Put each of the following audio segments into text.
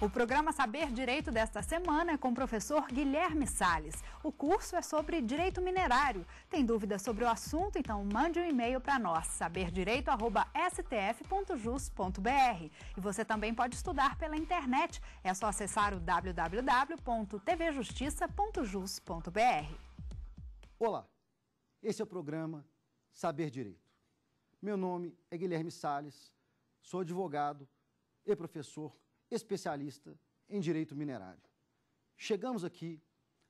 O programa Saber Direito desta semana é com o professor Guilherme Sales. O curso é sobre direito minerário. Tem dúvidas sobre o assunto? Então mande um e-mail para nós, saberdireito@stf.jus.br. E você também pode estudar pela internet. É só acessar o www.tvjustiça.jus.br. Olá. Esse é o programa Saber Direito. Meu nome é Guilherme Sales, sou advogado e professor especialista em direito minerário. Chegamos aqui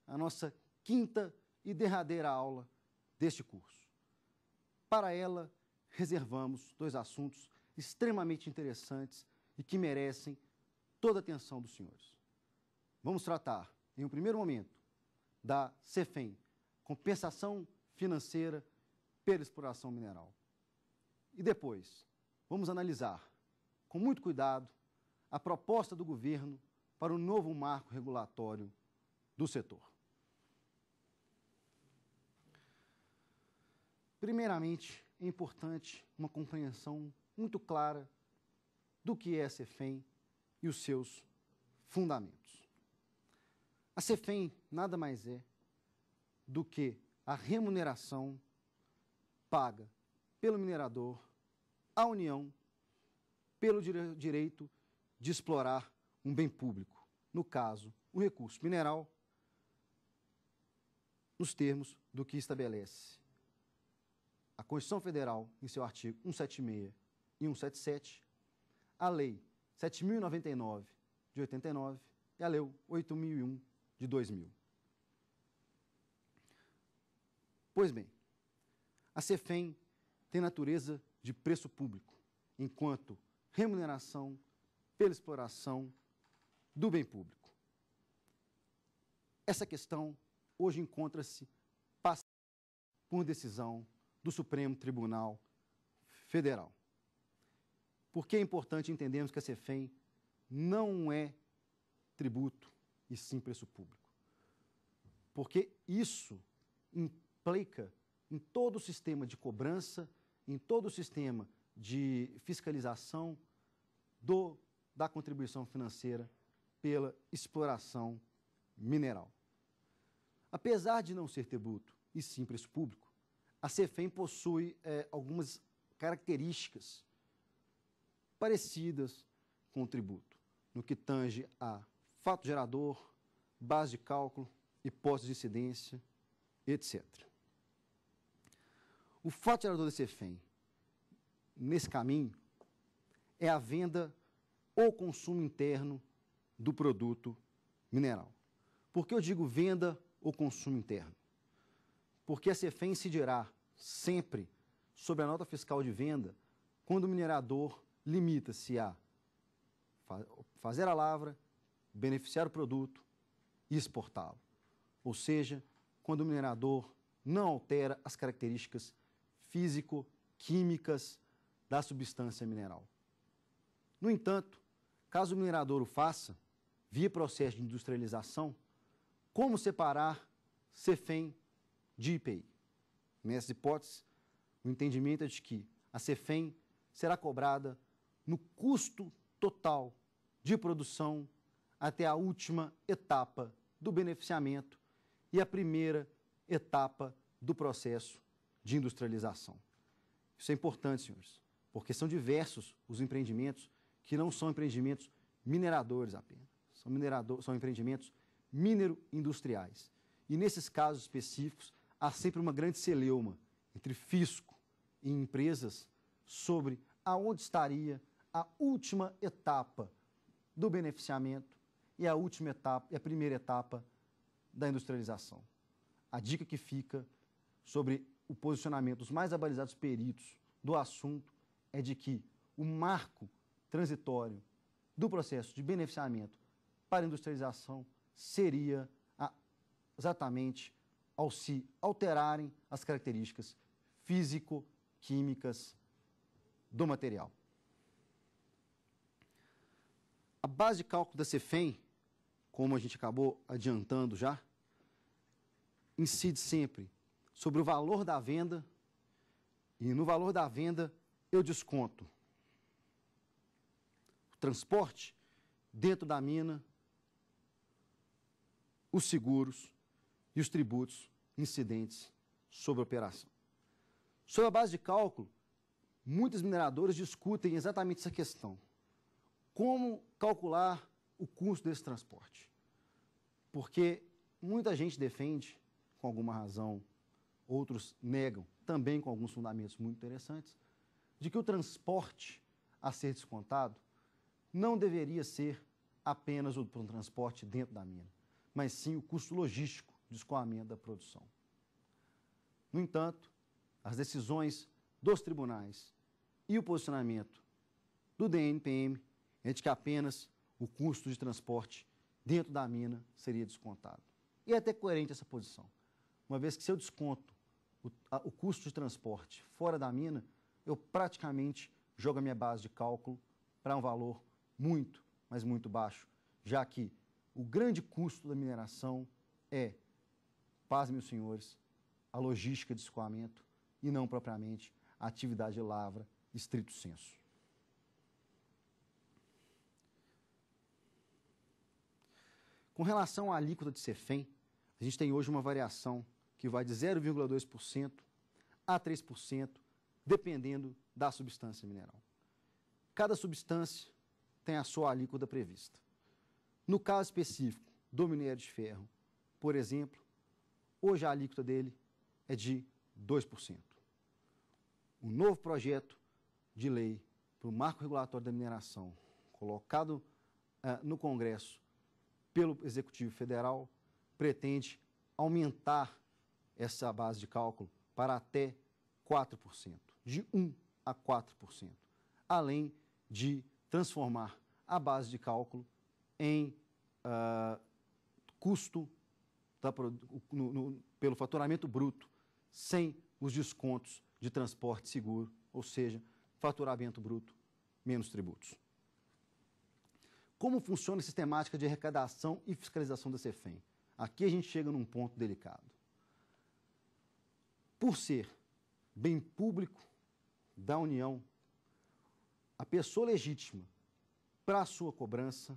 à nossa quinta e derradeira aula deste curso. Para ela, reservamos dois assuntos extremamente interessantes e que merecem toda a atenção dos senhores. Vamos tratar, em um primeiro momento, da CEFEM, compensação financeira pela exploração mineral. E depois, vamos analisar com muito cuidado a proposta do governo para o novo marco regulatório do setor. Primeiramente, é importante uma compreensão muito clara do que é a CEFEM e os seus fundamentos. A CEFEM nada mais é do que a remuneração paga pelo minerador à União pelo direito de explorar um bem público, no caso, o recurso mineral, nos termos do que estabelece a Constituição Federal, em seu artigo 176 e 177, a Lei 7.099 de 89 e a Lei 8.001 de 2000. Pois bem, a CEFEM tem natureza de preço público, enquanto remuneração, pela exploração do bem público. Essa questão hoje encontra-se passada por decisão do Supremo Tribunal Federal. Por que é importante entendermos que a CEFEM não é tributo e sim preço público? Porque isso implica em todo o sistema de cobrança, em todo o sistema de fiscalização do da contribuição financeira pela exploração mineral. Apesar de não ser tributo e sim preço público, a CEFEM possui é, algumas características parecidas com o tributo, no que tange a fato gerador, base de cálculo, hipótese de incidência, etc. O fato gerador da CEFEM, nesse caminho, é a venda o consumo interno do produto mineral. Por que eu digo venda ou consumo interno? Porque a CEFEM incidirá sempre sobre a nota fiscal de venda quando o minerador limita-se a fazer a lavra, beneficiar o produto e exportá-lo. Ou seja, quando o minerador não altera as características físico-químicas da substância mineral. No entanto, Caso o minerador o faça, via processo de industrialização, como separar CEFEM de IPI? Nessa hipótese, o entendimento é de que a CEFEM será cobrada no custo total de produção até a última etapa do beneficiamento e a primeira etapa do processo de industrialização. Isso é importante, senhores, porque são diversos os empreendimentos que não são empreendimentos mineradores apenas, são, minerador, são empreendimentos minero-industriais. E nesses casos específicos, há sempre uma grande celeuma entre fisco e empresas sobre aonde estaria a última etapa do beneficiamento e a última etapa, e a primeira etapa da industrialização. A dica que fica sobre o posicionamento dos mais abalizados peritos do assunto é de que o marco transitório do processo de beneficiamento para industrialização seria a, exatamente ao se alterarem as características físico-químicas do material. A base de cálculo da CEFEM, como a gente acabou adiantando já, incide sempre sobre o valor da venda e no valor da venda eu desconto transporte, dentro da mina, os seguros e os tributos incidentes sobre a operação. Sobre a base de cálculo, muitos mineradores discutem exatamente essa questão. Como calcular o custo desse transporte? Porque muita gente defende, com alguma razão, outros negam, também com alguns fundamentos muito interessantes, de que o transporte a ser descontado não deveria ser apenas o um transporte dentro da mina, mas sim o custo logístico de escoamento da produção. No entanto, as decisões dos tribunais e o posicionamento do DNPM é de que apenas o custo de transporte dentro da mina seria descontado. E é até coerente essa posição, uma vez que se eu desconto o, a, o custo de transporte fora da mina, eu praticamente jogo a minha base de cálculo para um valor muito, mas muito baixo, já que o grande custo da mineração é, paz, meus senhores, a logística de escoamento e não propriamente a atividade de lavra, estrito senso. Com relação à alíquota de CEFEM, a gente tem hoje uma variação que vai de 0,2% a 3%, dependendo da substância mineral. Cada substância tem a sua alíquota prevista. No caso específico do minério de ferro, por exemplo, hoje a alíquota dele é de 2%. O novo projeto de lei para o marco regulatório da mineração, colocado uh, no Congresso pelo Executivo Federal, pretende aumentar essa base de cálculo para até 4%, de 1 a 4%, além de transformar a base de cálculo em uh, custo da, tá, no, no, pelo faturamento bruto, sem os descontos de transporte seguro, ou seja, faturamento bruto menos tributos. Como funciona a sistemática de arrecadação e fiscalização da CEFEM? Aqui a gente chega num ponto delicado. Por ser bem público da União a pessoa legítima para a sua cobrança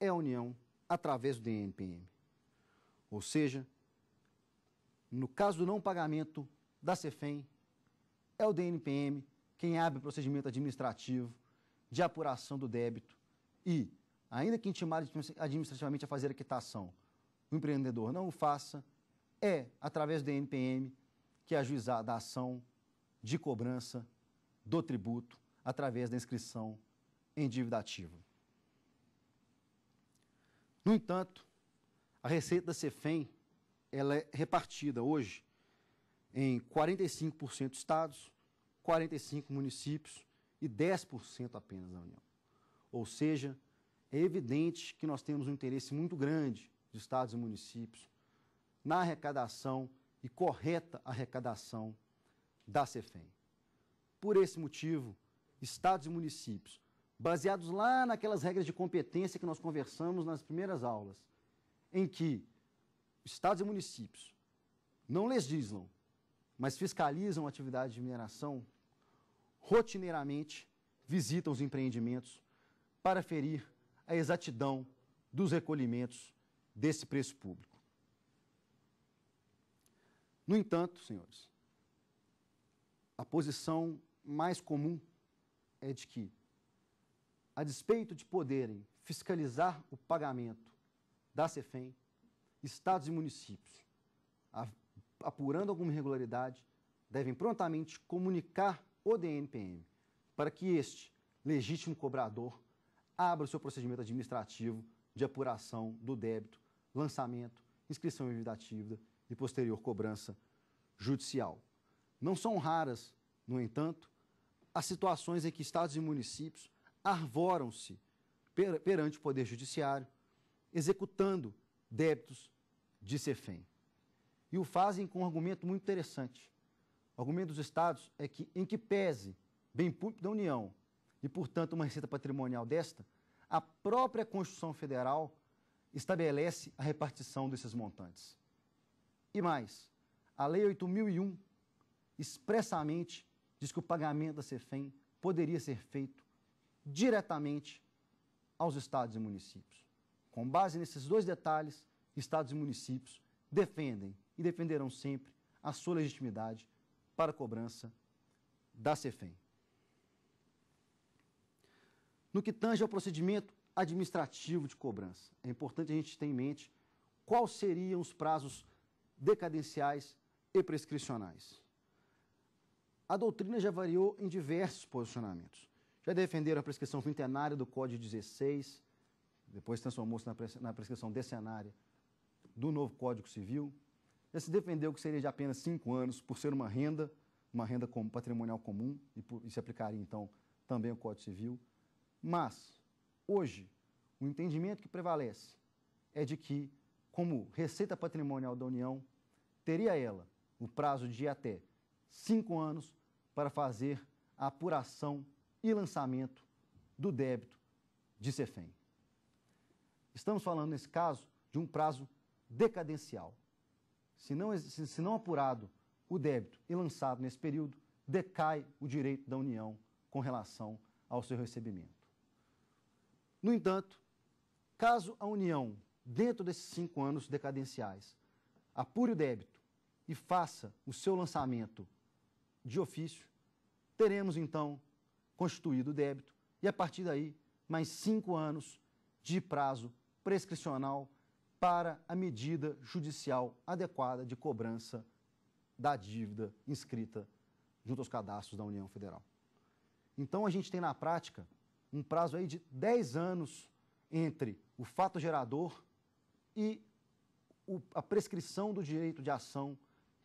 é a União através do DNPM. Ou seja, no caso do não pagamento da CEFEM, é o DNPM quem abre o procedimento administrativo de apuração do débito e, ainda que intimado administrativamente a fazer a quitação, o empreendedor não o faça, é através do DNPM que é ajuizada a ação de cobrança do tributo através da inscrição em dívida ativa. No entanto, a receita da CEFEM ela é repartida hoje em 45% estados, 45% municípios e 10% apenas da União. Ou seja, é evidente que nós temos um interesse muito grande de estados e municípios na arrecadação e correta arrecadação da CEFEM. Por esse motivo, estados e municípios, baseados lá naquelas regras de competência que nós conversamos nas primeiras aulas, em que estados e municípios não legislam, mas fiscalizam a atividade de mineração, rotineiramente visitam os empreendimentos para ferir a exatidão dos recolhimentos desse preço público. No entanto, senhores, a posição mais comum é de que, a despeito de poderem fiscalizar o pagamento da CEFEM, estados e municípios, apurando alguma irregularidade, devem prontamente comunicar o DNPM para que este legítimo cobrador abra o seu procedimento administrativo de apuração do débito, lançamento, inscrição em dívida ativa e posterior cobrança judicial. Não são raras, no entanto, as situações em que estados e municípios arvoram-se perante o Poder Judiciário, executando débitos de CEFEM. E o fazem com um argumento muito interessante. O argumento dos estados é que, em que pese bem público da União e, portanto, uma receita patrimonial desta, a própria Constituição Federal estabelece a repartição desses montantes. E mais, a Lei 8.001 expressamente diz que o pagamento da CEFEM poderia ser feito diretamente aos estados e municípios. Com base nesses dois detalhes, estados e municípios defendem e defenderão sempre a sua legitimidade para a cobrança da CEFEM. No que tange ao procedimento administrativo de cobrança, é importante a gente ter em mente quais seriam os prazos decadenciais e prescricionais a doutrina já variou em diversos posicionamentos. Já defenderam a prescrição quintenária do Código 16, depois transformou-se na prescrição decenária do novo Código Civil. Já se defendeu que seria de apenas cinco anos por ser uma renda, uma renda patrimonial comum, e, e se aplicaria então também ao Código Civil. Mas, hoje, o entendimento que prevalece é de que, como receita patrimonial da União, teria ela o prazo de até cinco anos para fazer a apuração e lançamento do débito de CEFEM. Estamos falando, nesse caso, de um prazo decadencial. Se não, se não apurado o débito e lançado nesse período, decai o direito da União com relação ao seu recebimento. No entanto, caso a União, dentro desses cinco anos decadenciais, apure o débito e faça o seu lançamento de ofício, teremos então constituído o débito e, a partir daí, mais cinco anos de prazo prescricional para a medida judicial adequada de cobrança da dívida inscrita junto aos cadastros da União Federal. Então, a gente tem na prática um prazo aí de 10 anos entre o fato gerador e o, a prescrição do direito de ação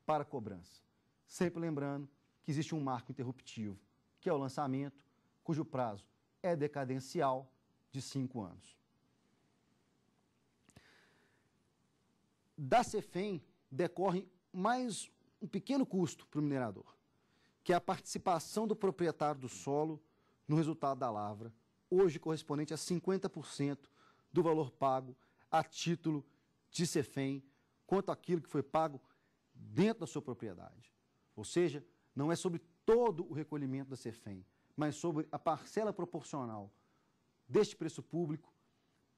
para cobrança. Sempre lembrando que existe um marco interruptivo, que é o lançamento, cujo prazo é decadencial de cinco anos. Da CEFEM decorre mais um pequeno custo para o minerador, que é a participação do proprietário do solo no resultado da lavra, hoje correspondente a 50% do valor pago a título de CEFEM, quanto aquilo que foi pago dentro da sua propriedade. Ou seja, não é sobre todo o recolhimento da CEFEM, mas sobre a parcela proporcional deste preço público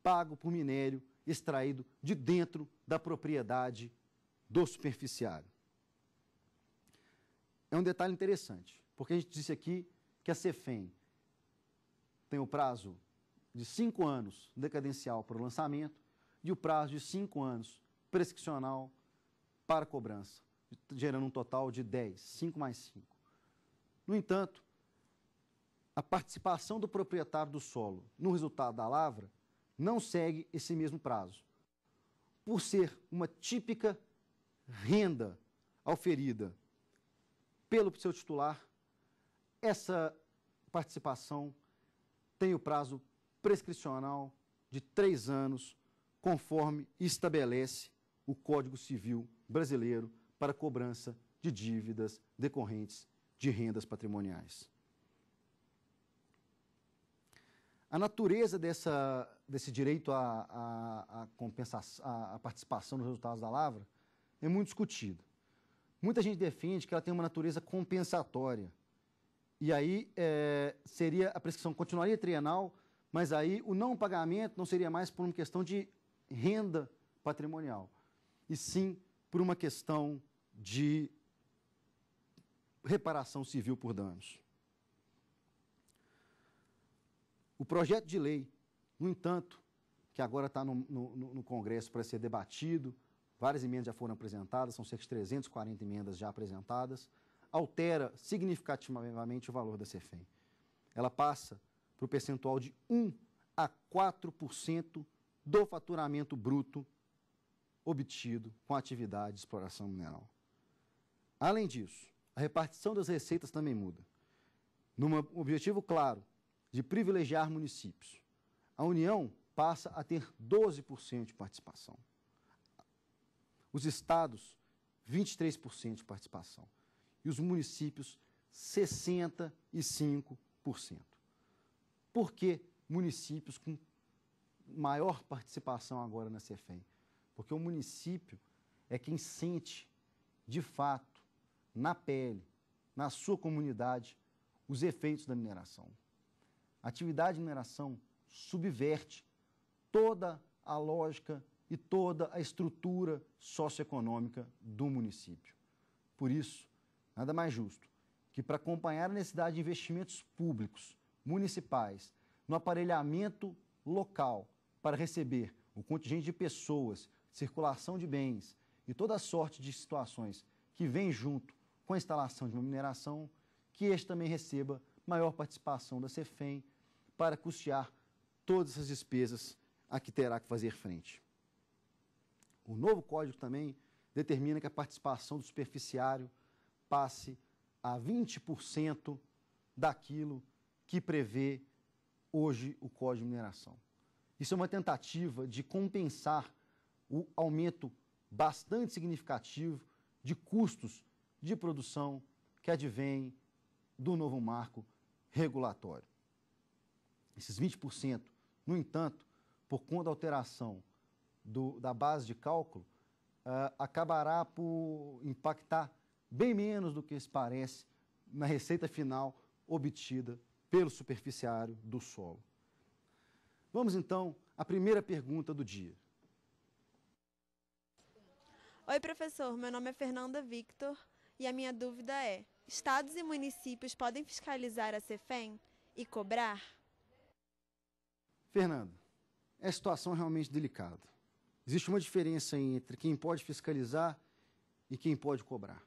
pago por minério extraído de dentro da propriedade do superficiário. É um detalhe interessante, porque a gente disse aqui que a CEFEM tem o prazo de cinco anos decadencial para o lançamento e o prazo de cinco anos prescricional para cobrança gerando um total de 10, 5 mais 5. No entanto, a participação do proprietário do solo no resultado da lavra não segue esse mesmo prazo, por ser uma típica renda auferida pelo seu titular, essa participação tem o prazo prescricional de três anos, conforme estabelece o Código Civil brasileiro, para cobrança de dívidas decorrentes de rendas patrimoniais. A natureza dessa, desse direito à, compensação, à participação nos resultados da lavra é muito discutida. Muita gente defende que ela tem uma natureza compensatória. E aí é, seria a prescrição continuaria trienal, mas aí o não pagamento não seria mais por uma questão de renda patrimonial, e sim por uma questão de reparação civil por danos. O projeto de lei, no entanto, que agora está no, no, no, Congresso para ser debatido, várias emendas já foram apresentadas, são cerca de 340 emendas já apresentadas, altera significativamente o valor da CEFEM. Ela passa para o percentual de 1 a 4% do faturamento bruto obtido com a atividade de exploração mineral. Além disso, a repartição das receitas também muda. Num objetivo claro de privilegiar municípios, a União passa a ter 12% de participação. Os estados, 23% de participação. E os municípios, 65%. Por que municípios com maior participação agora na CEFEM? porque o município é quem sente, de fato, na pele, na sua comunidade, os efeitos da mineração. A atividade de mineração subverte toda a lógica e toda a estrutura socioeconômica do município. Por isso, nada mais justo que para acompanhar a necessidade de investimentos públicos municipais no aparelhamento local para receber o contingente de pessoas circulação de bens e toda sorte de situações que vem junto com a instalação de uma mineração, que este também receba maior participação da CEFEM para custear todas essas despesas a que terá que fazer frente. O novo código também determina que a participação do superficiário passe a 20% daquilo que prevê hoje o Código de Mineração. Isso é uma tentativa de compensar o aumento bastante significativo de custos de produção que advém do novo marco regulatório. Esses 20%, no entanto, por conta da alteração do, da base de cálculo, uh, acabará por impactar bem menos do que se parece na receita final obtida pelo superficiário do solo. Vamos então à primeira pergunta do dia. Oi, professor. Meu nome é Fernanda Victor e a minha dúvida é: estados e municípios podem fiscalizar a CEFEM e cobrar? Fernanda, é situação realmente delicada. Existe uma diferença entre quem pode fiscalizar e quem pode cobrar.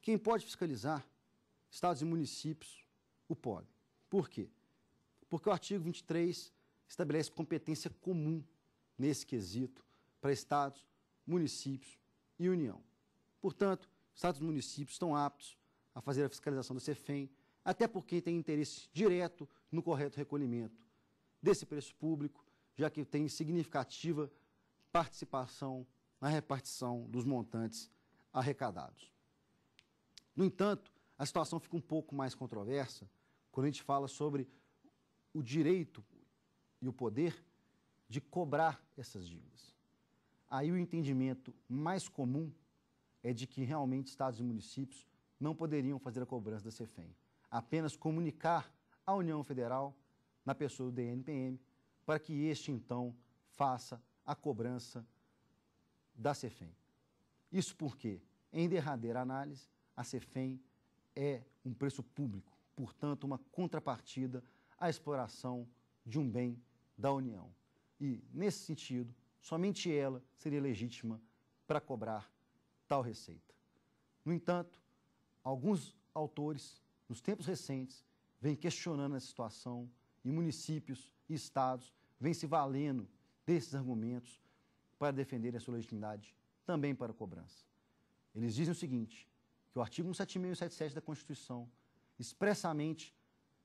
Quem pode fiscalizar, estados e municípios o podem. Por quê? Porque o artigo 23 estabelece competência comum nesse quesito para estados, municípios e União. Portanto, estados e municípios estão aptos a fazer a fiscalização do CEFEM, até porque tem interesse direto no correto recolhimento desse preço público, já que tem significativa participação na repartição dos montantes arrecadados. No entanto, a situação fica um pouco mais controversa quando a gente fala sobre o direito e o poder de cobrar essas dívidas. Aí o entendimento mais comum é de que realmente estados e municípios não poderiam fazer a cobrança da CEFEM, apenas comunicar à União Federal, na pessoa do DNPM, para que este então faça a cobrança da CEFEM. Isso porque, em derradeira análise, a CEFEM é um preço público, portanto, uma contrapartida à exploração de um bem da União. E, nesse sentido, Somente ela seria legítima para cobrar tal receita. No entanto, alguns autores, nos tempos recentes, vêm questionando essa situação e municípios e estados vêm se valendo desses argumentos para defender a sua legitimidade também para a cobrança. Eles dizem o seguinte, que o artigo 1767 da Constituição expressamente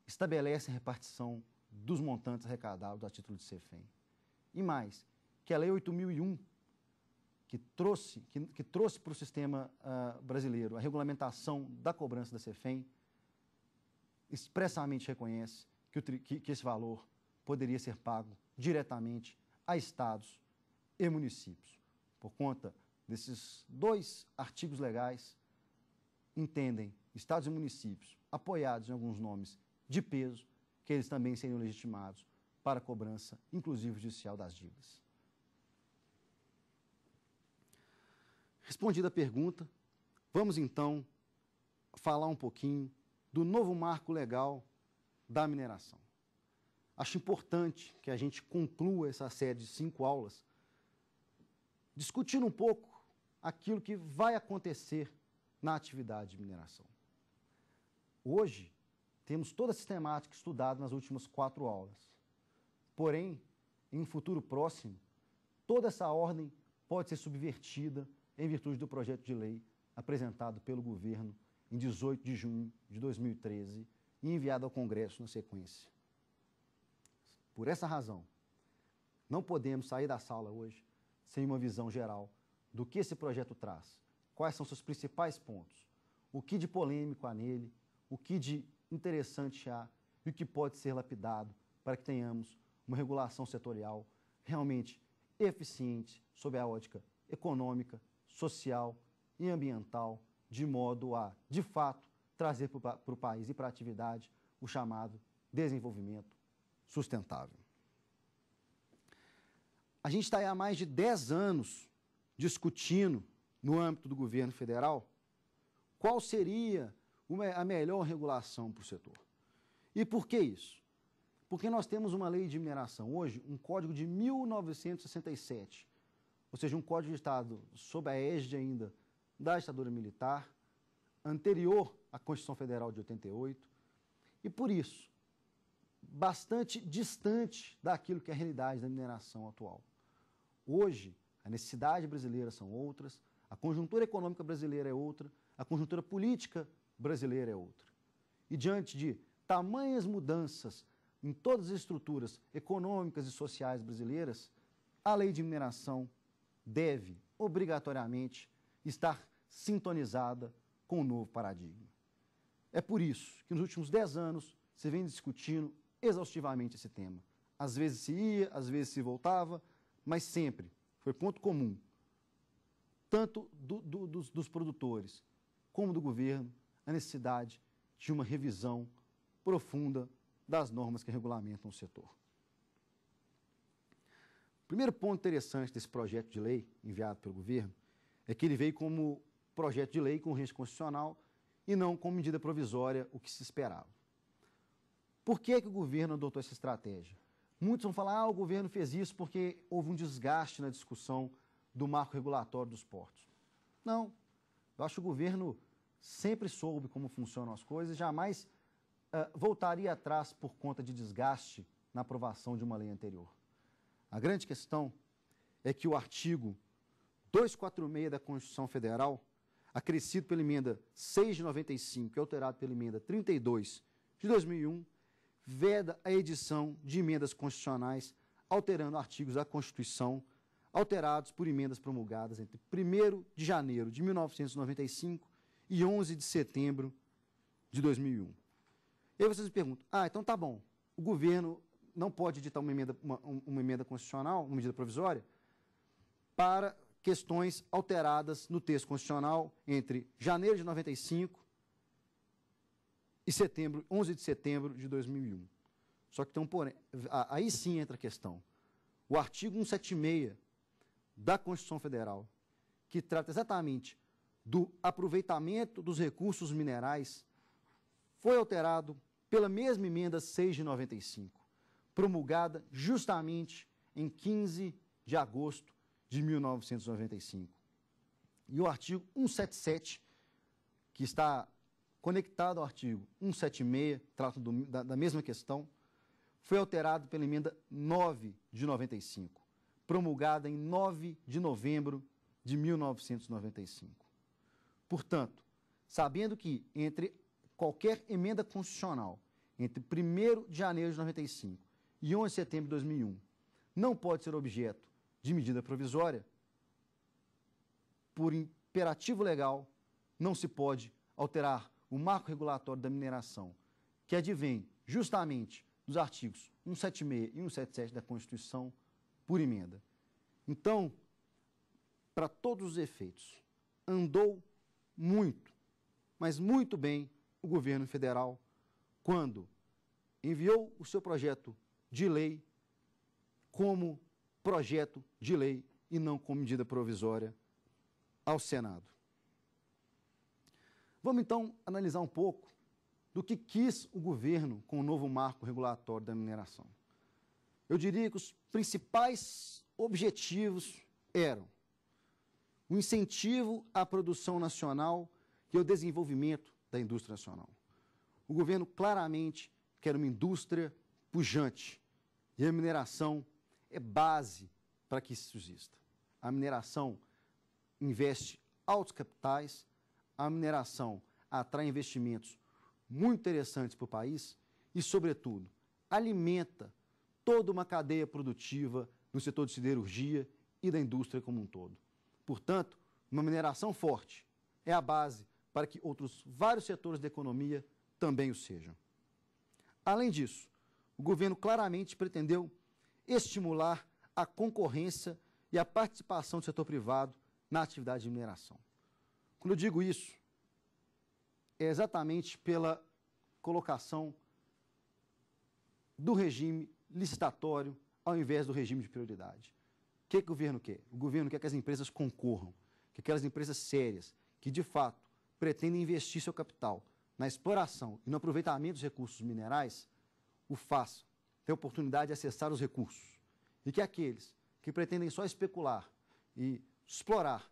estabelece a repartição dos montantes arrecadados a título de CEFEM. E mais, que é a Lei 8001, que trouxe, que, que trouxe para o sistema uh, brasileiro a regulamentação da cobrança da CEFEM, expressamente reconhece que, o, que, que esse valor poderia ser pago diretamente a estados e municípios. Por conta desses dois artigos legais, entendem estados e municípios, apoiados em alguns nomes de peso, que eles também seriam legitimados para a cobrança, inclusive judicial, das dívidas. Respondida a pergunta, vamos então falar um pouquinho do novo marco legal da mineração. Acho importante que a gente conclua essa série de cinco aulas discutindo um pouco aquilo que vai acontecer na atividade de mineração. Hoje, temos toda a sistemática estudada nas últimas quatro aulas. Porém, em um futuro próximo, toda essa ordem pode ser subvertida em virtude do projeto de lei apresentado pelo governo em 18 de junho de 2013 e enviado ao Congresso na sequência. Por essa razão, não podemos sair da sala hoje sem uma visão geral do que esse projeto traz, quais são seus principais pontos, o que de polêmico há nele, o que de interessante há e o que pode ser lapidado para que tenhamos uma regulação setorial realmente eficiente sob a ótica econômica, social e ambiental, de modo a, de fato, trazer para o país e para a atividade o chamado desenvolvimento sustentável. A gente está há mais de 10 anos discutindo, no âmbito do governo federal, qual seria uma, a melhor regulação para o setor. E por que isso? Porque nós temos uma lei de mineração hoje, um código de 1967, ou seja, um código de Estado sob a égide ainda da ditadura militar, anterior à Constituição Federal de 88, e por isso, bastante distante daquilo que é a realidade da mineração atual. Hoje, a necessidade brasileira são outras, a conjuntura econômica brasileira é outra, a conjuntura política brasileira é outra. E diante de tamanhas mudanças em todas as estruturas econômicas e sociais brasileiras, a lei de mineração deve, obrigatoriamente, estar sintonizada com o novo paradigma. É por isso que nos últimos dez anos se vem discutindo exaustivamente esse tema. Às vezes se ia, às vezes se voltava, mas sempre foi ponto comum, tanto do, do, dos, dos produtores como do governo, a necessidade de uma revisão profunda das normas que regulamentam o setor. O primeiro ponto interessante desse projeto de lei enviado pelo governo é que ele veio como projeto de lei com rente constitucional e não como medida provisória, o que se esperava. Por que, é que o governo adotou essa estratégia? Muitos vão falar, ah, o governo fez isso porque houve um desgaste na discussão do marco regulatório dos portos. Não. Eu acho que o governo sempre soube como funcionam as coisas, e jamais uh, voltaria atrás por conta de desgaste na aprovação de uma lei anterior. A grande questão é que o artigo 246 da Constituição Federal, acrescido pela emenda 6 de 95 e é alterado pela emenda 32 de 2001, veda a edição de emendas constitucionais alterando artigos da Constituição alterados por emendas promulgadas entre 1 de janeiro de 1995 e 11 de setembro de 2001. E aí vocês me perguntam, ah, então tá bom, o governo não pode editar uma emenda, uma, uma emenda constitucional, uma medida provisória, para questões alteradas no texto constitucional entre janeiro de 95 e setembro, 11 de setembro de 2001. Só que tem um porém, aí sim entra a questão. O artigo 176 da Constituição Federal, que trata exatamente do aproveitamento dos recursos minerais, foi alterado pela mesma emenda 6 de 95 promulgada justamente em 15 de agosto de 1995. E o artigo 177, que está conectado ao artigo 176, trata do, da, da mesma questão, foi alterado pela emenda 9 de 95, promulgada em 9 de novembro de 1995. Portanto, sabendo que entre qualquer emenda constitucional entre 1 de janeiro de 95 e 11 de setembro de 2001, não pode ser objeto de medida provisória, por imperativo legal, não se pode alterar o marco regulatório da mineração, que advém justamente dos artigos 176 e 177 da Constituição, por emenda. Então, para todos os efeitos, andou muito, mas muito bem o governo federal quando enviou o seu projeto de lei como projeto de lei e não como medida provisória ao Senado. Vamos então analisar um pouco do que quis o governo com o novo marco regulatório da mineração. Eu diria que os principais objetivos eram o incentivo à produção nacional e ao desenvolvimento da indústria nacional. O governo claramente quer uma indústria pujante. E a mineração é base para que isso exista. A mineração investe altos capitais, a mineração atrai investimentos muito interessantes para o país e, sobretudo, alimenta toda uma cadeia produtiva no setor de siderurgia e da indústria como um todo. Portanto, uma mineração forte é a base para que outros vários setores da economia também o sejam. Além disso, o governo claramente pretendeu estimular a concorrência e a participação do setor privado na atividade de mineração. Quando eu digo isso, é exatamente pela colocação do regime licitatório ao invés do regime de prioridade. O que, que, o governo quer? O governo quer que as empresas concorram, que aquelas empresas sérias, que de fato pretendem investir seu capital na exploração e no aproveitamento dos recursos minerais, o façam ter oportunidade de acessar os recursos. E que aqueles que pretendem só especular e explorar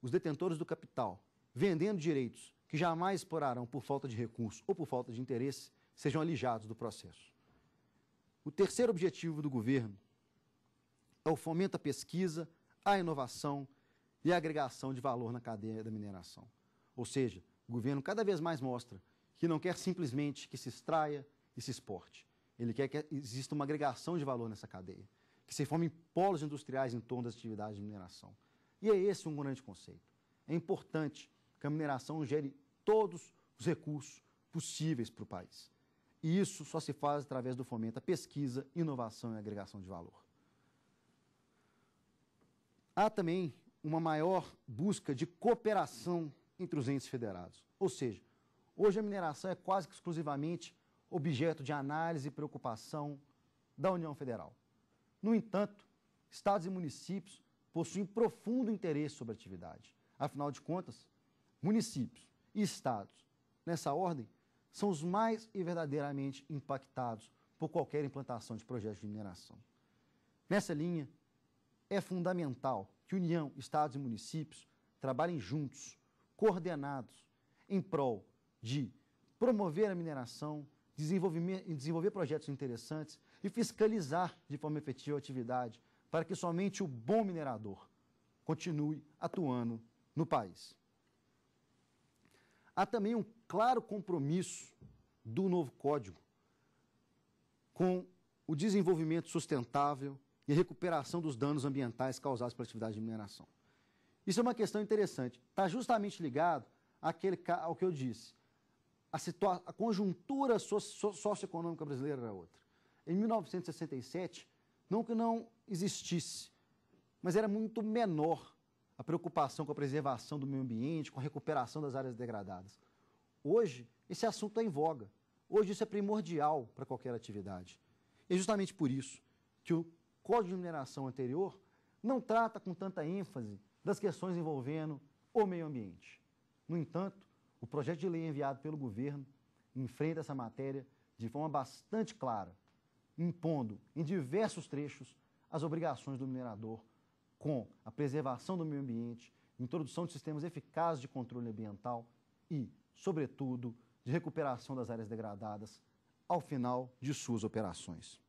os detentores do capital, vendendo direitos que jamais explorarão por falta de recurso ou por falta de interesse, sejam alijados do processo. O terceiro objetivo do governo é o fomento à pesquisa, à inovação e à agregação de valor na cadeia da mineração. Ou seja, o governo cada vez mais mostra que não quer simplesmente que se extraia e se exporte, ele quer que exista uma agregação de valor nessa cadeia, que se formem polos industriais em torno das atividades de mineração. E é esse um grande conceito. É importante que a mineração gere todos os recursos possíveis para o país. E isso só se faz através do fomento à pesquisa, inovação e agregação de valor. Há também uma maior busca de cooperação entre os entes federados. Ou seja, hoje a mineração é quase que exclusivamente objeto de análise e preocupação da União Federal. No entanto, estados e municípios possuem profundo interesse sobre a atividade. Afinal de contas, municípios e estados, nessa ordem, são os mais e verdadeiramente impactados por qualquer implantação de projetos de mineração. Nessa linha, é fundamental que União, estados e municípios trabalhem juntos, coordenados, em prol de promover a mineração, desenvolver, desenvolver projetos interessantes e fiscalizar de forma efetiva a atividade, para que somente o bom minerador continue atuando no país. Há também um claro compromisso do novo Código com o desenvolvimento sustentável e a recuperação dos danos ambientais causados pela atividade de mineração. Isso é uma questão interessante. Está justamente ligado àquele, ao que eu disse, a, situa a conjuntura so so socioeconômica brasileira era outra. Em 1967, não que não existisse, mas era muito menor a preocupação com a preservação do meio ambiente, com a recuperação das áreas degradadas. Hoje, esse assunto é em voga. Hoje, isso é primordial para qualquer atividade. E é justamente por isso que o Código de Mineração anterior não trata com tanta ênfase das questões envolvendo o meio ambiente. No entanto, o projeto de lei enviado pelo governo enfrenta essa matéria de forma bastante clara, impondo em diversos trechos as obrigações do minerador com a preservação do meio ambiente, introdução de sistemas eficazes de controle ambiental e, sobretudo, de recuperação das áreas degradadas ao final de suas operações.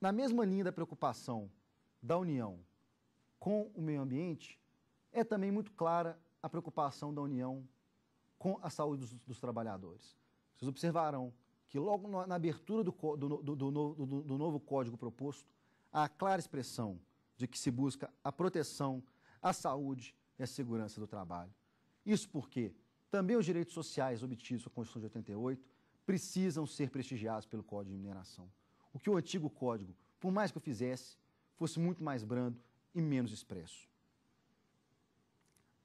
Na mesma linha da preocupação da União com o meio ambiente, é também muito clara a preocupação da União com a saúde dos, dos trabalhadores. Vocês observarão que logo na, abertura do, do, do, do, novo, do novo código proposto, há a clara expressão de que se busca a proteção, a saúde e a segurança do trabalho. Isso porque também os direitos sociais obtidos com a Constituição de 88 precisam ser prestigiados pelo Código de Mineração. O que o antigo Código, por mais que eu fizesse, fosse muito mais brando e menos expresso.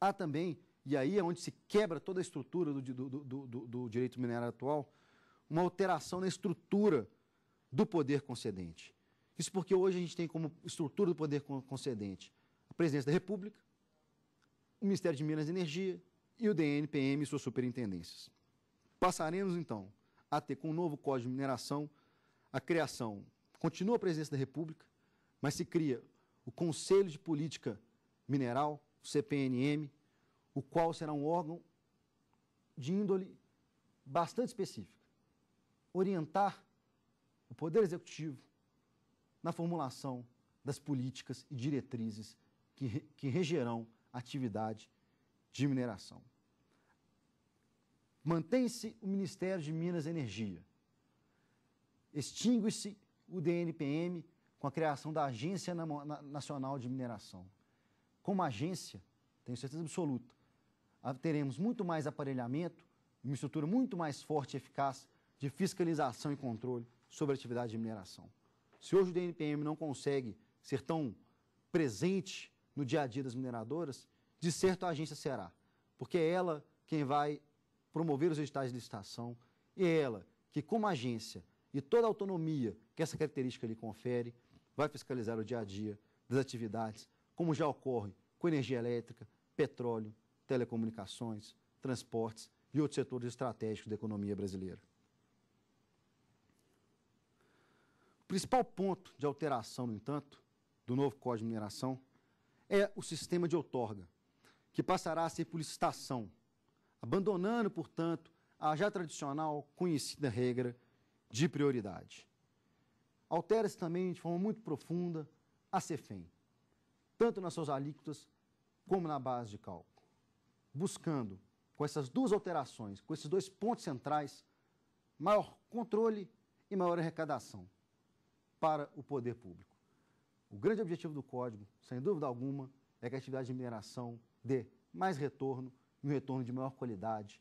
Há também, e aí é onde se quebra toda a estrutura do, do, do, do direito minerário atual, uma alteração na estrutura do poder concedente. Isso porque hoje a gente tem como estrutura do poder concedente a presidência da República, o Ministério de Minas e Energia e o DNPM e suas superintendências. Passaremos, então, a ter com o novo Código de Mineração a criação, continua a presidência da República, mas se cria o Conselho de Política Mineral, o CPNM, o qual será um órgão de índole bastante específica. Orientar o Poder Executivo na formulação das políticas e diretrizes que, que regerão a atividade de mineração. Mantém-se o Ministério de Minas e Energia. Extingue-se o DNPM com a criação da Agência Nacional de Mineração como agência, tenho certeza absoluta, teremos muito mais aparelhamento, uma estrutura muito mais forte e eficaz de fiscalização e controle sobre a atividade de mineração. Se hoje o DNPM não consegue ser tão presente no dia a dia das mineradoras, de certo a agência será, porque é ela quem vai promover os editais de licitação, e é ela que, como agência, e toda a autonomia que essa característica lhe confere, vai fiscalizar o dia a dia das atividades como já ocorre com energia elétrica, petróleo, telecomunicações, transportes e outros setores estratégicos da economia brasileira. O principal ponto de alteração, no entanto, do novo Código de Mineração é o sistema de outorga, que passará a ser por licitação, abandonando, portanto, a já tradicional conhecida regra de prioridade. Altera-se também de forma muito profunda a CEFEM, tanto nas suas alíquotas como na base de cálculo. Buscando, com essas duas alterações, com esses dois pontos centrais, maior controle e maior arrecadação para o poder público. O grande objetivo do código, sem dúvida alguma, é que a atividade de mineração dê mais retorno e um retorno de maior qualidade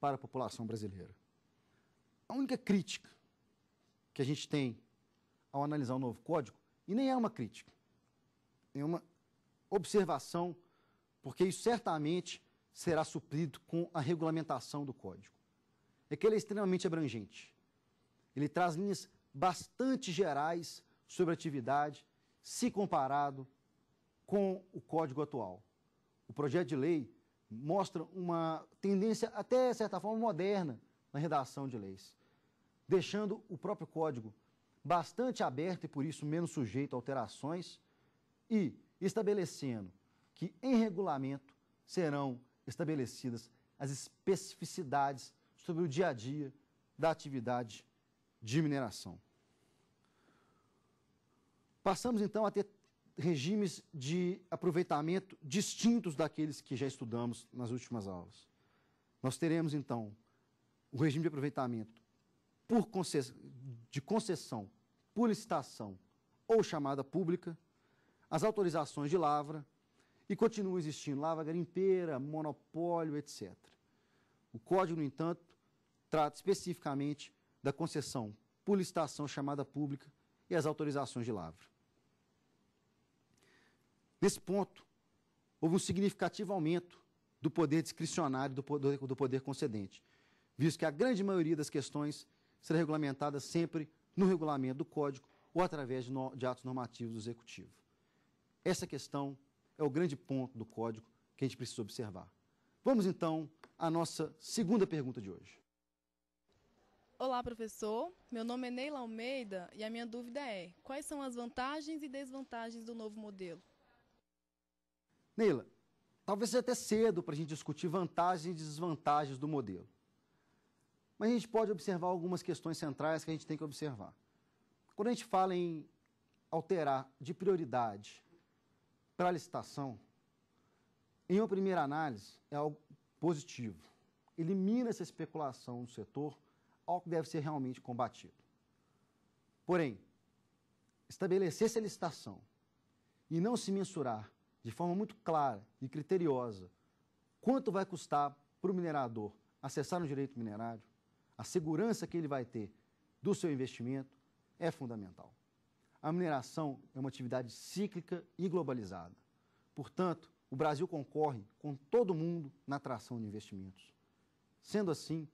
para a população brasileira. A única crítica que a gente tem ao analisar o novo código, e nem é uma crítica, é uma observação, porque isso certamente será suprido com a regulamentação do código. É que ele é extremamente abrangente. Ele traz linhas bastante gerais sobre a atividade, se comparado com o código atual. O projeto de lei mostra uma tendência até certa forma moderna na redação de leis, deixando o próprio código bastante aberto e por isso menos sujeito a alterações e estabelecendo que em regulamento serão estabelecidas as especificidades sobre o dia a dia da atividade de mineração. Passamos então a ter regimes de aproveitamento distintos daqueles que já estudamos nas últimas aulas. Nós teremos então o regime de aproveitamento por concess... de concessão por licitação ou chamada pública, as autorizações de lavra e continua existindo lavra é garimpeira, monopólio, etc. O Código, no entanto, trata especificamente da concessão por licitação chamada pública e as autorizações de lavra. Nesse ponto, houve um significativo aumento do poder discricionário do poder, do poder concedente, visto que a grande maioria das questões será regulamentada sempre no regulamento do Código ou através de, no, de atos normativos do Executivo. Essa questão é o grande ponto do código que a gente precisa observar. Vamos então à nossa segunda pergunta de hoje. Olá, professor. Meu nome é Neila Almeida e a minha dúvida é: quais são as vantagens e desvantagens do novo modelo? Neila, talvez seja até cedo para a gente discutir vantagens e desvantagens do modelo. Mas a gente pode observar algumas questões centrais que a gente tem que observar. Quando a gente fala em alterar de prioridade para licitação, em uma primeira análise, é algo positivo. Elimina essa especulação no setor, algo que deve ser realmente combatido. Porém, estabelecer essa licitação e não se mensurar de forma muito clara e criteriosa quanto vai custar para o minerador acessar um direito minerário, a segurança que ele vai ter do seu investimento é fundamental. A mineração é uma atividade cíclica e globalizada. Portanto, o Brasil concorre com todo mundo na atração de investimentos. Sendo assim,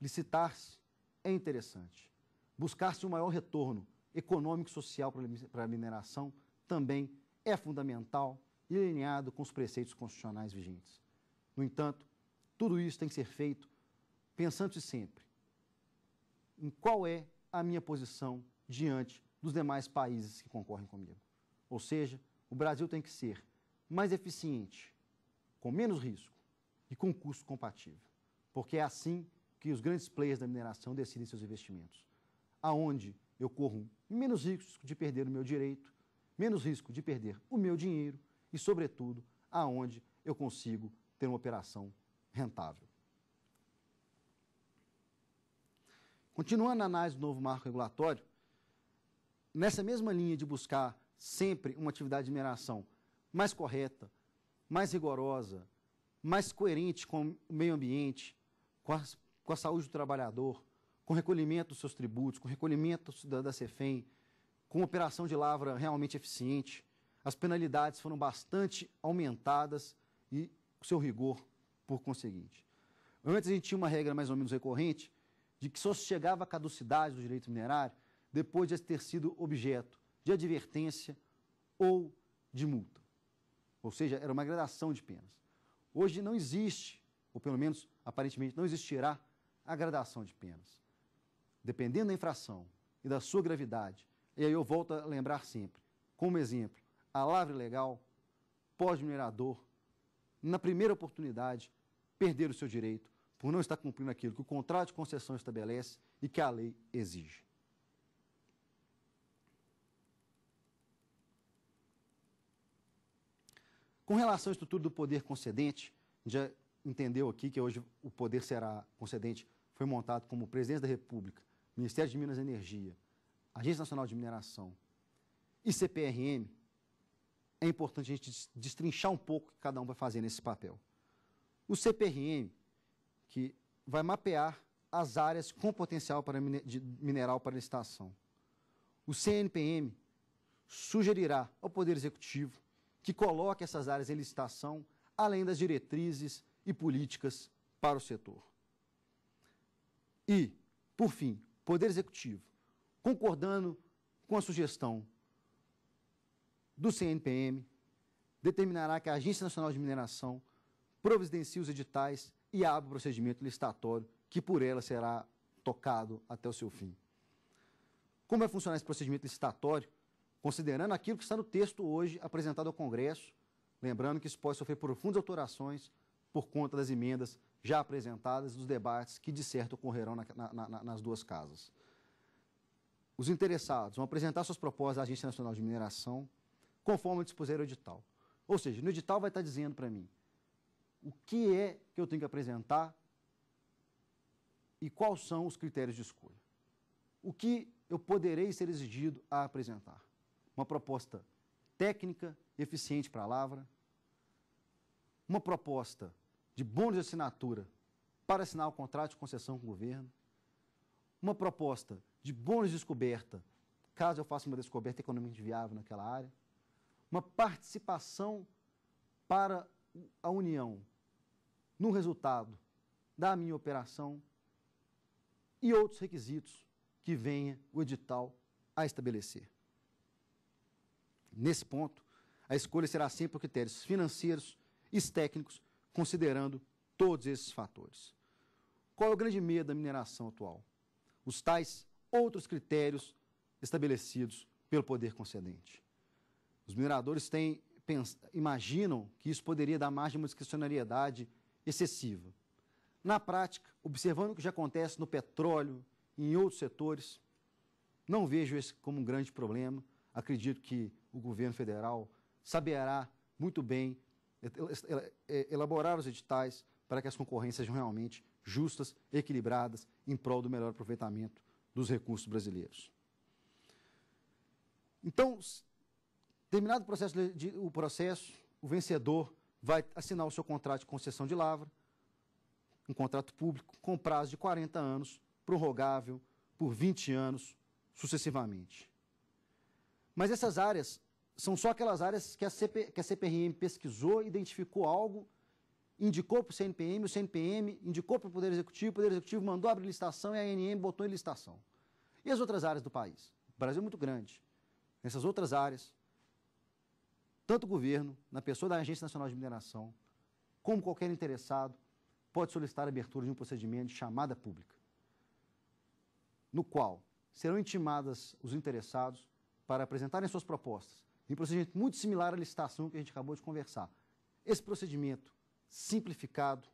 licitar-se é interessante. Buscar-se o um maior retorno econômico e social para a mineração também é fundamental e alinhado com os preceitos constitucionais vigentes. No entanto, tudo isso tem que ser feito pensando-se sempre em qual é a minha posição diante dos demais países que concorrem comigo. Ou seja, o Brasil tem que ser mais eficiente, com menos risco e com custo compatível, porque é assim que os grandes players da mineração decidem seus investimentos. Aonde eu corro menos risco de perder o meu direito, menos risco de perder o meu dinheiro e, sobretudo, aonde eu consigo ter uma operação rentável. Continuando a análise do novo marco regulatório, nessa mesma linha de buscar sempre uma atividade de mineração mais correta, mais rigorosa, mais coerente com o meio ambiente, com a, com a saúde do trabalhador, com o recolhimento dos seus tributos, com o recolhimento da, da CEFEM, com operação de lavra realmente eficiente. As penalidades foram bastante aumentadas e o seu rigor por conseguinte. Antes a gente tinha uma regra mais ou menos recorrente de que só se chegava à caducidade do direito minerário depois de ter sido objeto de advertência ou de multa. Ou seja, era uma gradação de penas. Hoje não existe, ou pelo menos aparentemente não existirá, a gradação de penas. Dependendo da infração e da sua gravidade, e aí eu volto a lembrar sempre, como exemplo, a lavra legal, pós-minerador, na primeira oportunidade, perder o seu direito por não estar cumprindo aquilo que o contrato de concessão estabelece e que a lei exige. Com relação à estrutura do poder concedente, a gente já entendeu aqui que hoje o poder será concedente foi montado como Presidência da República, Ministério de Minas e Energia, Agência Nacional de Mineração e CPRM, é importante a gente destrinchar um pouco o que cada um vai fazer nesse papel. O CPRM, que vai mapear as áreas com potencial para mineral para licitação. O CNPM sugerirá ao Poder Executivo que coloque essas áreas em licitação, além das diretrizes e políticas para o setor. E, por fim, Poder Executivo, concordando com a sugestão do CNPM, determinará que a Agência Nacional de Mineração providencie os editais e abra o procedimento licitatório que por ela será tocado até o seu fim. Como vai funcionar esse procedimento licitatório? considerando aquilo que está no texto hoje apresentado ao Congresso, lembrando que isso pode sofrer profundas alterações por conta das emendas já apresentadas, e dos debates que de certo ocorrerão na, na, na, nas duas casas. Os interessados vão apresentar suas propostas à Agência Nacional de Mineração, conforme dispuser o edital. Ou seja, no edital vai estar dizendo para mim o que é que eu tenho que apresentar e quais são os critérios de escolha. O que eu poderei ser exigido a apresentar uma proposta técnica, eficiente para a Lavra, uma proposta de bônus de assinatura para assinar o contrato de concessão com o governo, uma proposta de bônus de descoberta, caso eu faça uma descoberta economicamente viável naquela área, uma participação para a União no resultado da minha operação e outros requisitos que venha o edital a estabelecer. Nesse ponto, a escolha será sempre por critérios financeiros e técnicos, considerando todos esses fatores. Qual é o grande medo da mineração atual? Os tais outros critérios estabelecidos pelo poder concedente. Os mineradores têm, pens imaginam que isso poderia dar margem a uma discricionariedade excessiva. Na prática, observando o que já acontece no petróleo e em outros setores, não vejo esse como um grande problema. Acredito que o governo federal saberá muito bem é, é, é, elaborar os editais para que as concorrências sejam realmente justas, equilibradas, em prol do melhor aproveitamento dos recursos brasileiros. Então, terminado o processo, o, processo, o vencedor vai assinar o seu contrato de concessão de lavra, um contrato público com prazo de 40 anos, prorrogável por 20 anos sucessivamente. Mas essas áreas são só aquelas áreas que a, CP, que a CPRM pesquisou, identificou algo, indicou para o CNPM, o CNPM indicou para o Poder Executivo, o Poder Executivo mandou abrir licitação e a ANM botou em licitação. E as outras áreas do país? O Brasil é muito grande. Nessas outras áreas, tanto o governo, na pessoa da Agência Nacional de Mineração, como qualquer interessado, pode solicitar a abertura de um procedimento de chamada pública, no qual serão intimadas os interessados para apresentarem suas propostas, em procedimento muito similar à licitação que a gente acabou de conversar. Esse procedimento simplificado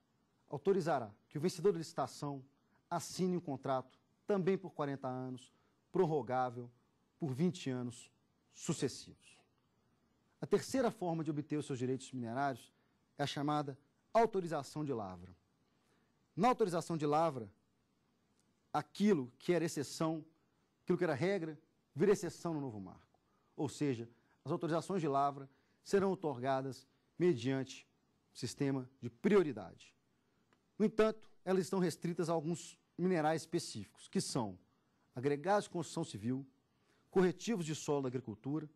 autorizará que o vencedor da licitação assine um contrato também por 40 anos, prorrogável por 20 anos sucessivos. A terceira forma de obter os seus direitos minerários é a chamada autorização de lavra. Na autorização de lavra, aquilo que era exceção, aquilo que era regra, vira exceção no novo marco. Ou seja, as autorizações de lavra serão otorgadas mediante sistema de prioridade. No entanto, elas estão restritas a alguns minerais específicos, que são agregados de construção civil, corretivos de solo da agricultura,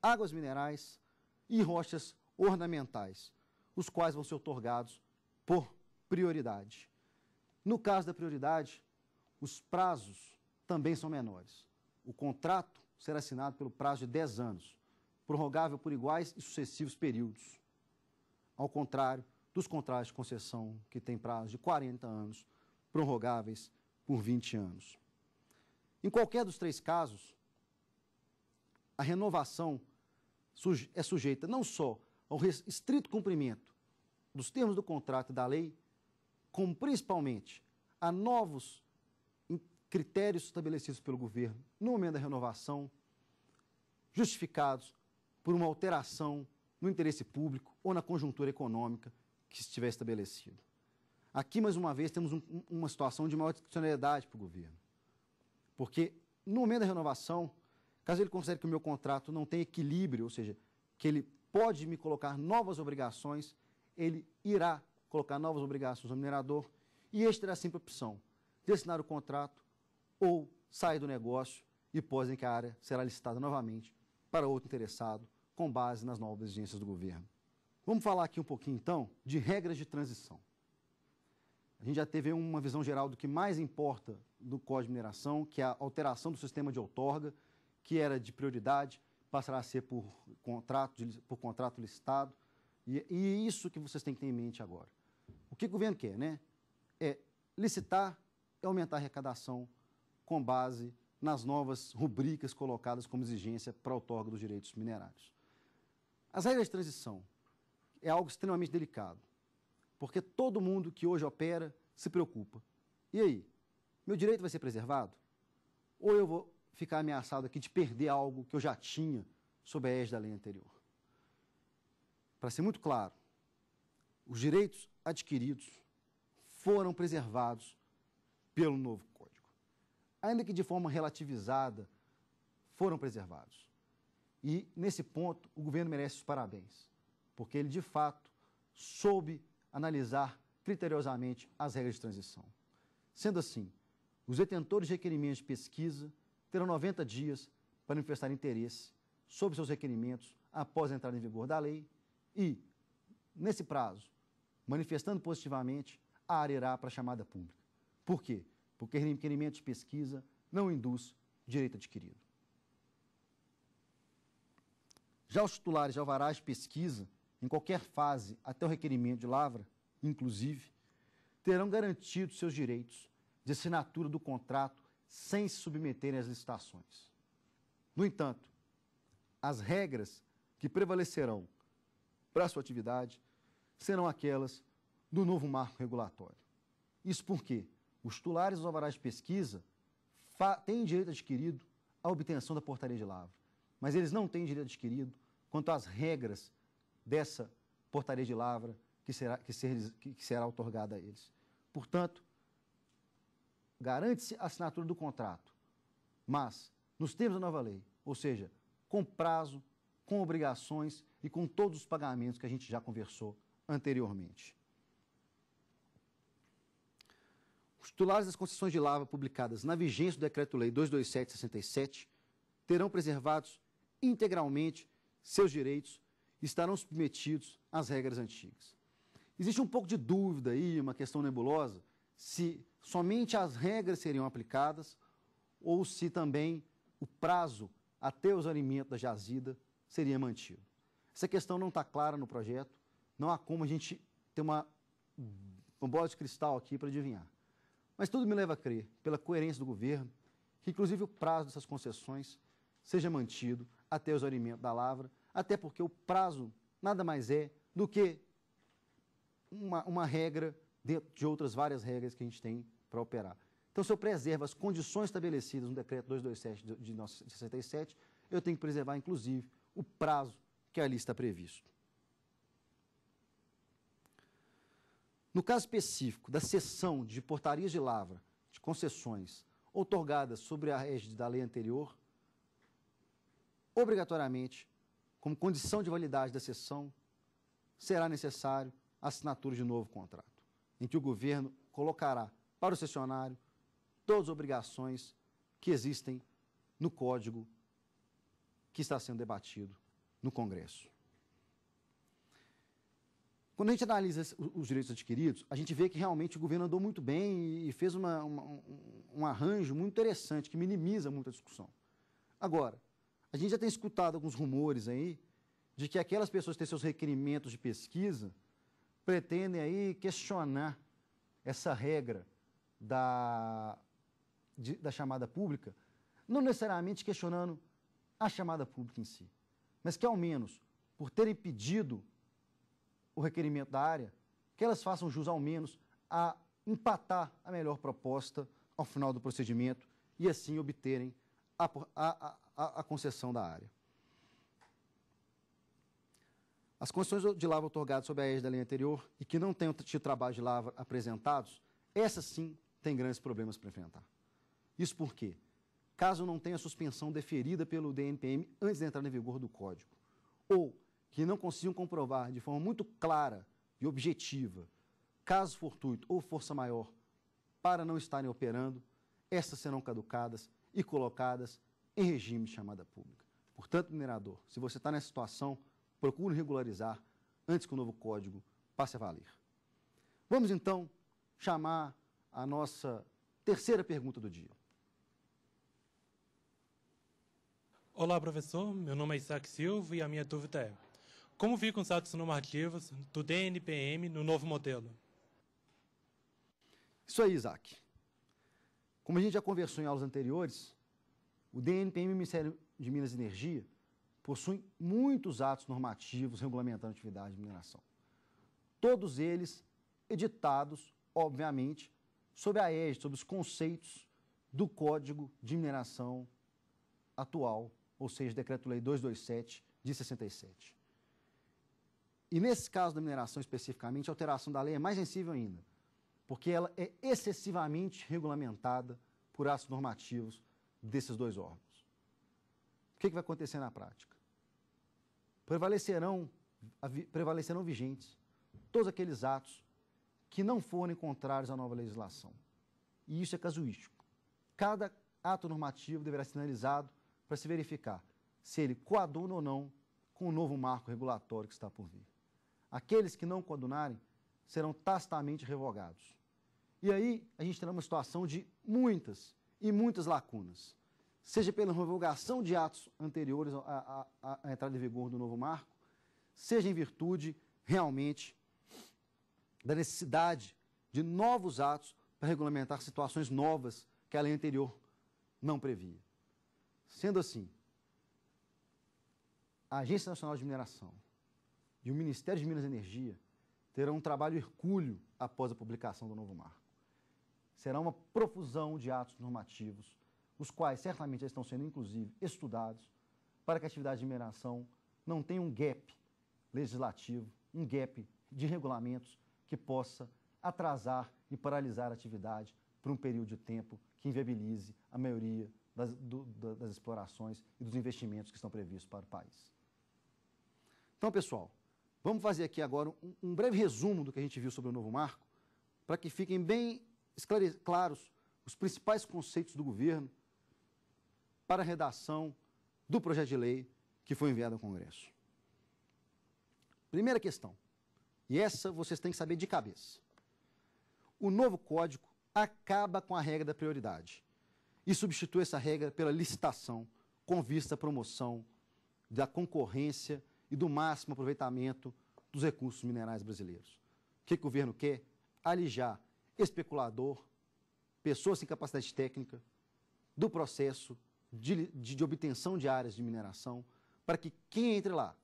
águas minerais e rochas ornamentais, os quais vão ser otorgados por prioridade. No caso da prioridade, os prazos também são menores. O contrato será assinado pelo prazo de 10 anos, prorrogável por iguais e sucessivos períodos. Ao contrário dos contratos de concessão, que têm prazo de 40 anos, prorrogáveis por 20 anos. Em qualquer dos três casos, a renovação é sujeita não só ao estrito cumprimento dos termos do contrato e da lei, como principalmente a novos critérios estabelecidos pelo governo no momento da renovação, justificados por uma alteração no interesse público ou na conjuntura econômica que estiver estabelecido. Aqui, mais uma vez, temos um, uma situação de maior discricionalidade para o governo. Porque, no momento da renovação, caso ele considere que o meu contrato não tem equilíbrio, ou seja, que ele pode me colocar novas obrigações, ele irá colocar novas obrigações ao minerador e este terá sempre a opção de assinar o contrato ou sai do negócio e pós em que a área será licitada novamente para outro interessado, com base nas novas exigências do governo. Vamos falar aqui um pouquinho, então, de regras de transição. A gente já teve uma visão geral do que mais importa do Código de Mineração, que é a alteração do sistema de outorga, que era de prioridade, passará a ser por contrato, por contrato licitado. E, e isso que vocês têm que ter em mente agora. O que o governo quer, né? É licitar e aumentar a arrecadação com base nas novas rubricas colocadas como exigência para a outorga dos direitos minerários. As regras de transição é algo extremamente delicado, porque todo mundo que hoje opera se preocupa. E aí? Meu direito vai ser preservado? Ou eu vou ficar ameaçado aqui de perder algo que eu já tinha sob a égide da lei anterior? Para ser muito claro, os direitos adquiridos foram preservados pelo novo ainda que de forma relativizada, foram preservados. E, nesse ponto, o governo merece os parabéns, porque ele, de fato, soube analisar criteriosamente as regras de transição. Sendo assim, os detentores de requerimentos de pesquisa terão 90 dias para manifestar interesse sobre seus requerimentos após a entrada em vigor da lei e, nesse prazo, manifestando positivamente, a área irá para a chamada pública. Por quê? porque requerimento de pesquisa não induz direito adquirido. Já os titulares de alvarás de pesquisa, em qualquer fase até o requerimento de lavra, inclusive, terão garantido seus direitos de assinatura do contrato sem se submeterem às licitações. No entanto, as regras que prevalecerão para a sua atividade serão aquelas do novo marco regulatório. Isso porque os titulares dos alvarás de pesquisa têm direito adquirido à obtenção da portaria de lavra, mas eles não têm direito adquirido quanto às regras dessa portaria de lavra que será, que ser, que será otorgada a eles. Portanto, garante-se a assinatura do contrato, mas, nos termos da nova lei, ou seja, com prazo, com obrigações e com todos os pagamentos que a gente já conversou anteriormente. Os titulares das concessões de lava publicadas na vigência do Decreto-Lei 22767 terão preservados integralmente seus direitos e estarão submetidos às regras antigas. Existe um pouco de dúvida aí, uma questão nebulosa, se somente as regras seriam aplicadas ou se também o prazo até os alimentos da jazida seria mantido. Essa questão não está clara no projeto, não há como a gente ter uma, uma bola de cristal aqui para adivinhar. Mas tudo me leva a crer, pela coerência do governo, que inclusive o prazo dessas concessões seja mantido até o exaurimento da lavra, até porque o prazo nada mais é do que uma, uma regra dentro de outras várias regras que a gente tem para operar. Então, se eu preservo as condições estabelecidas no decreto 227 de 1967, eu tenho que preservar, inclusive, o prazo que ali está previsto. No caso específico da cessão de portarias de lavra de concessões otorgadas sobre a égide da lei anterior, obrigatoriamente, como condição de validade da cessão, será necessário a assinatura de novo contrato, em que o governo colocará para o cessionário todas as obrigações que existem no código que está sendo debatido no Congresso. Quando a gente analisa os direitos adquiridos, a gente vê que realmente o governo andou muito bem e fez uma, uma, um, arranjo muito interessante, que minimiza muito a discussão. Agora, a gente já tem escutado alguns rumores aí de que aquelas pessoas que têm seus requerimentos de pesquisa pretendem aí questionar essa regra da, de, da chamada pública, não necessariamente questionando a chamada pública em si, mas que ao menos por terem pedido o requerimento da área, que elas façam jus ao menos a empatar a melhor proposta ao final do procedimento e assim obterem a, a, a, a concessão da área. As concessões de lava otorgadas sob a égide da lei anterior e que não tenham tido trabalho de lava apresentados, essas sim têm grandes problemas para enfrentar. Isso porque, caso não tenha suspensão deferida pelo DNPM antes de entrar em vigor do Código, ou que não conseguiam comprovar de forma muito clara e objetiva caso fortuito ou força maior para não estarem operando, essas serão caducadas e colocadas em regime de chamada pública. Portanto, minerador, se você está nessa situação, procure regularizar antes que o novo código passe a valer. Vamos então chamar a nossa terceira pergunta do dia. Olá, professor. Meu nome é Isaac Silva e a minha dúvida é: como ficam os atos normativos do DNPM no novo modelo? Isso aí, Isaac. Como a gente já conversou em aulas anteriores, o DNPM Ministério de Minas e Energia possui muitos atos normativos regulamentando a atividade de mineração. Todos eles editados, obviamente, sobre a égide, sobre os conceitos do Código de Mineração atual, ou seja, Decreto-Lei 227 de 67. E nesse caso da mineração especificamente, a alteração da lei é mais sensível ainda, porque ela é excessivamente regulamentada por atos normativos desses dois órgãos. O que, é que vai acontecer na prática? Prevalecerão, prevalecerão vigentes todos aqueles atos que não forem contrários à nova legislação. E isso é casuístico. Cada ato normativo deverá ser analisado para se verificar se ele coaduna ou não com o novo marco regulatório que está por vir. Aqueles que não condonarem serão tacitamente revogados. E aí a gente terá uma situação de muitas e muitas lacunas, seja pela revogação de atos anteriores à, à, à entrada em vigor do novo marco, seja em virtude realmente da necessidade de novos atos para regulamentar situações novas que a lei anterior não previa. Sendo assim, a Agência Nacional de Mineração, e o Ministério de Minas e Energia terão um trabalho hercúleo após a publicação do novo marco. Será uma profusão de atos normativos, os quais certamente já estão sendo, inclusive, estudados para que a atividade de mineração não tenha um gap legislativo, um gap de regulamentos que possa atrasar e paralisar a atividade por um período de tempo que inviabilize a maioria das, do, das explorações e dos investimentos que estão previstos para o país. Então, pessoal, Vamos fazer aqui agora um, um breve resumo do que a gente viu sobre o novo marco, para que fiquem bem claros os principais conceitos do governo para a redação do projeto de lei que foi enviado ao Congresso. Primeira questão, e essa vocês têm que saber de cabeça. O novo código acaba com a regra da prioridade e substitui essa regra pela licitação com vista à promoção da concorrência e do máximo aproveitamento dos recursos minerais brasileiros. O que o governo quer? Alijar especulador, pessoas sem capacidade técnica, do processo de, de, de obtenção de áreas de mineração, para que quem entre lá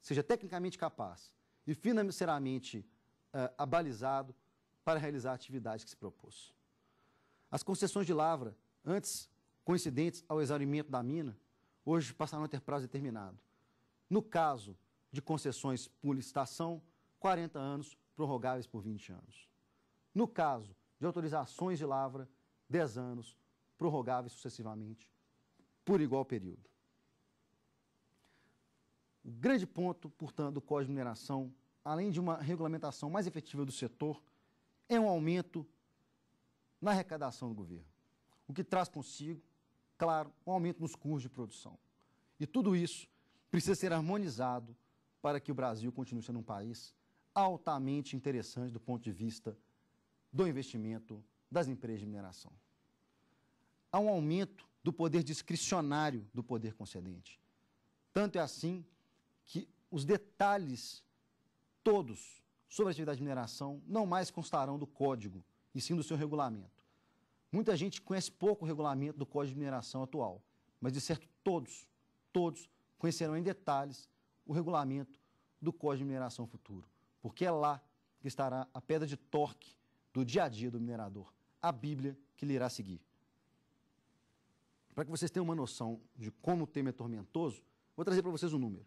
seja tecnicamente capaz e financeiramente uh, abalizado para realizar a atividade que se propôs. As concessões de lavra, antes coincidentes ao exaurimento da mina, hoje passarão a ter prazo determinado. No caso de concessões por licitação, 40 anos prorrogáveis por 20 anos. No caso de autorizações de lavra, 10 anos prorrogáveis sucessivamente por igual período. O grande ponto, portanto, do Código de Mineração, além de uma regulamentação mais efetiva do setor, é um aumento na arrecadação do governo, o que traz consigo, claro, um aumento nos custos de produção. E tudo isso precisa ser harmonizado para que o Brasil continue sendo um país altamente interessante do ponto de vista do investimento das empresas de mineração. Há um aumento do poder discricionário do poder concedente. Tanto é assim que os detalhes todos sobre a atividade de mineração não mais constarão do código, e sim do seu regulamento. Muita gente conhece pouco o regulamento do Código de Mineração atual, mas de certo todos, todos conhecerão em detalhes o regulamento do Código de Mineração Futuro, porque é lá que estará a pedra de torque do dia a dia do minerador, a Bíblia que lhe irá seguir. Para que vocês tenham uma noção de como o tema é tormentoso, vou trazer para vocês um número.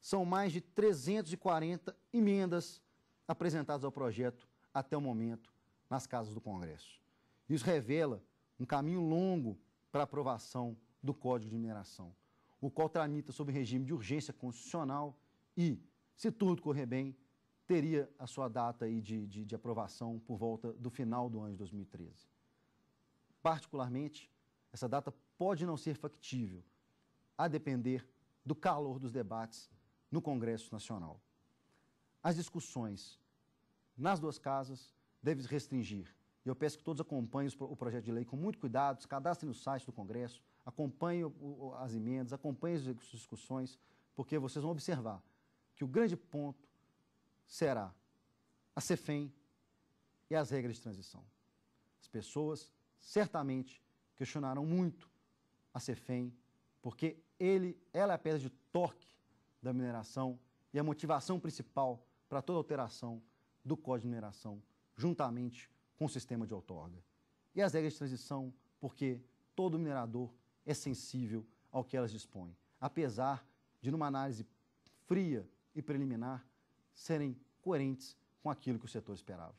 São mais de 340 emendas apresentadas ao projeto até o momento nas casas do Congresso. Isso revela um caminho longo para a aprovação do Código de Mineração o qual tramita sob regime de urgência constitucional e, se tudo correr bem, teria a sua data aí de, de, de aprovação por volta do final do ano de 2013. Particularmente, essa data pode não ser factível, a depender do calor dos debates no Congresso Nacional. As discussões nas duas casas devem restringir. E eu peço que todos acompanhem o projeto de lei com muito cuidado, se cadastrem no site do Congresso, acompanhe as emendas, acompanhe as discussões, porque vocês vão observar que o grande ponto será a CEFEM e as regras de transição. As pessoas certamente questionarão muito a CEFEM, porque ele, ela é a pedra de torque da mineração e a motivação principal para toda alteração do Código de Mineração, juntamente com o sistema de outorga. E as regras de transição, porque todo minerador é sensível ao que elas dispõem, apesar de, numa análise fria e preliminar, serem coerentes com aquilo que o setor esperava.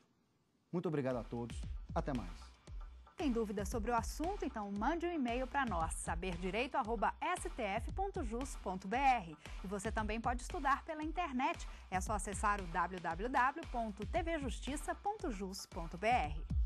Muito obrigado a todos. Até mais. Tem dúvidas sobre o assunto? Então mande um e-mail para nós, saberdireito.stf.jus.br. E você também pode estudar pela internet. É só acessar o www.tvjustiça.jus.br.